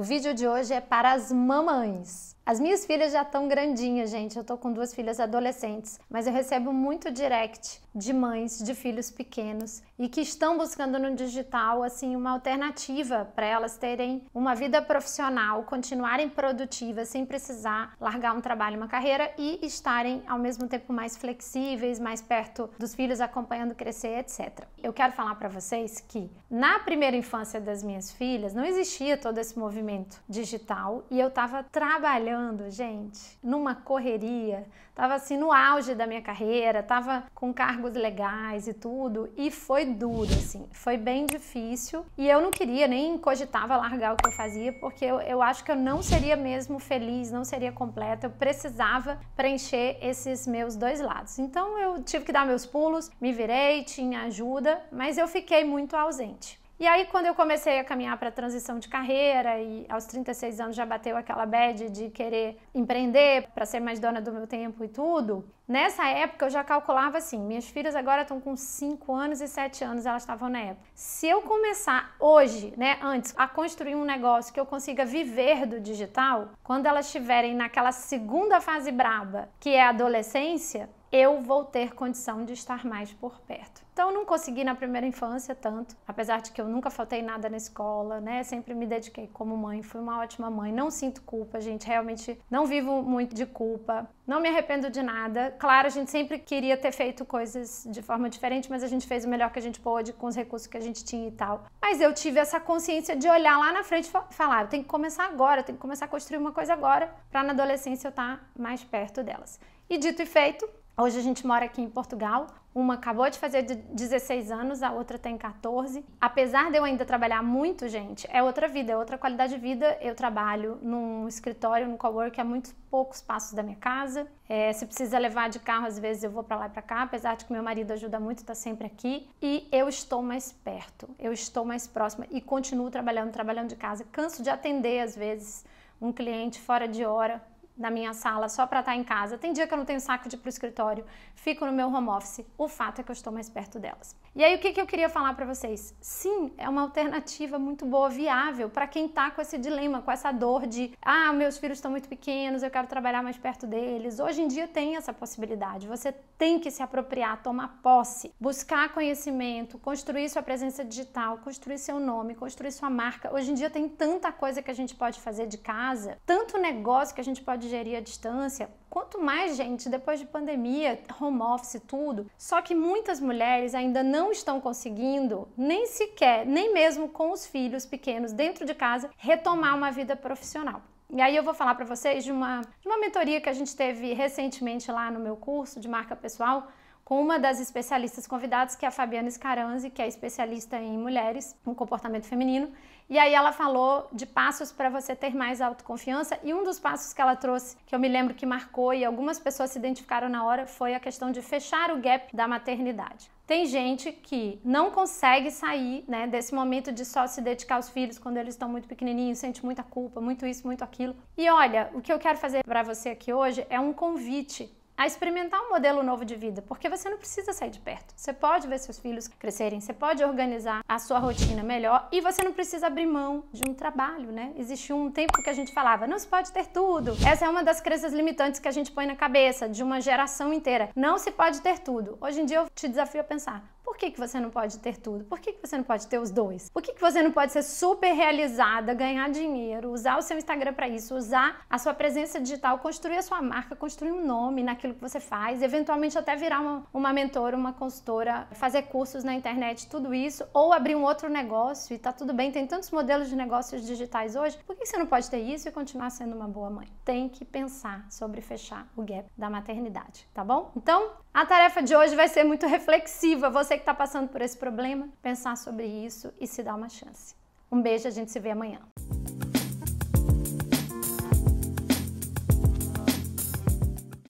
O vídeo de hoje é para as mamães. As minhas filhas já estão grandinhas, gente. Eu tô com duas filhas adolescentes, mas eu recebo muito direct de mães de filhos pequenos e que estão buscando no digital assim uma alternativa para elas terem uma vida profissional, continuarem produtivas sem precisar largar um trabalho, uma carreira e estarem ao mesmo tempo mais flexíveis, mais perto dos filhos, acompanhando crescer, etc. Eu quero falar para vocês que na primeira infância das minhas filhas não existia todo esse movimento digital e eu estava trabalhando namorando, gente, numa correria. Tava assim no auge da minha carreira, tava com cargos legais e tudo, e foi duro assim, foi bem difícil. E eu não queria nem cogitava largar o que eu fazia, porque eu, eu acho que eu não seria mesmo feliz, não seria completa. Eu precisava preencher esses meus dois lados. Então eu tive que dar meus pulos, me virei, tinha ajuda, mas eu fiquei muito ausente. E aí, quando eu comecei a caminhar para a transição de carreira, e aos 36 anos já bateu aquela bad de querer empreender para ser mais dona do meu tempo e tudo, nessa época eu já calculava assim: minhas filhas agora estão com 5 anos e 7 anos, elas estavam na época. Se eu começar hoje, né, antes, a construir um negócio que eu consiga viver do digital, quando elas estiverem naquela segunda fase braba, que é a adolescência, eu vou ter condição de estar mais por perto. Então, eu não consegui na primeira infância tanto, apesar de que eu nunca faltei nada na escola, né? Sempre me dediquei como mãe, fui uma ótima mãe, não sinto culpa, gente, realmente não vivo muito de culpa, não me arrependo de nada. Claro, a gente sempre queria ter feito coisas de forma diferente, mas a gente fez o melhor que a gente pôde com os recursos que a gente tinha e tal. Mas eu tive essa consciência de olhar lá na frente e falar: eu tenho que começar agora, eu tenho que começar a construir uma coisa agora, para na adolescência eu estar tá mais perto delas. E dito e feito, Hoje a gente mora aqui em Portugal. Uma acabou de fazer 16 anos, a outra tem 14. Apesar de eu ainda trabalhar muito, gente, é outra vida, é outra qualidade de vida. Eu trabalho num escritório, num cowork, a muitos poucos passos da minha casa. É, se precisa levar de carro, às vezes eu vou para lá e para cá, apesar de que meu marido ajuda muito, está sempre aqui. E eu estou mais perto, eu estou mais próxima e continuo trabalhando, trabalhando de casa. Canso de atender, às vezes, um cliente fora de hora, da minha sala só para estar tá em casa. Tem dia que eu não tenho saco de ir para o escritório, fico no meu home office. O fato é que eu estou mais perto delas. E aí o que, que eu queria falar para vocês? Sim, é uma alternativa muito boa, viável para quem está com esse dilema, com essa dor de ah, meus filhos estão muito pequenos, eu quero trabalhar mais perto deles. Hoje em dia tem essa possibilidade. Você tem que se apropriar, tomar posse, buscar conhecimento, construir sua presença digital, construir seu nome, construir sua marca. Hoje em dia tem tanta coisa que a gente pode fazer de casa, tanto negócio que a gente pode gerir à distância, Quanto mais gente, depois de pandemia, home office, tudo, só que muitas mulheres ainda não estão conseguindo, nem sequer, nem mesmo com os filhos pequenos dentro de casa, retomar uma vida profissional. E aí eu vou falar para vocês de uma, de uma mentoria que a gente teve recentemente lá no meu curso de marca pessoal, com uma das especialistas convidadas, que é a Fabiana Scaranzi, que é especialista em mulheres, em comportamento feminino. E aí ela falou de passos para você ter mais autoconfiança e um dos passos que ela trouxe, que eu me lembro que marcou e algumas pessoas se identificaram na hora, foi a questão de fechar o gap da maternidade. Tem gente que não consegue sair né, desse momento de só se dedicar aos filhos quando eles estão muito pequenininhos, sente muita culpa, muito isso, muito aquilo. E olha, o que eu quero fazer para você aqui hoje é um convite a experimentar um modelo novo de vida, porque você não precisa sair de perto. Você pode ver seus filhos crescerem, você pode organizar a sua rotina melhor e você não precisa abrir mão de um trabalho, né? Existiu um tempo que a gente falava, não se pode ter tudo. Essa é uma das crenças limitantes que a gente põe na cabeça de uma geração inteira. Não se pode ter tudo. Hoje em dia eu te desafio a pensar, por que, que você não pode ter tudo? Por que, que você não pode ter os dois? Por que, que você não pode ser super realizada, ganhar dinheiro, usar o seu Instagram para isso, usar a sua presença digital, construir a sua marca, construir um nome naquilo que você faz, eventualmente até virar uma, uma mentora, uma consultora, fazer cursos na internet, tudo isso, ou abrir um outro negócio e tá tudo bem, tem tantos modelos de negócios digitais hoje, por que você não pode ter isso e continuar sendo uma boa mãe? Tem que pensar sobre fechar o gap da maternidade, tá bom? Então, a tarefa de hoje vai ser muito reflexiva. Você que está passando por esse problema, pensar sobre isso e se dar uma chance. Um beijo, a gente se vê amanhã.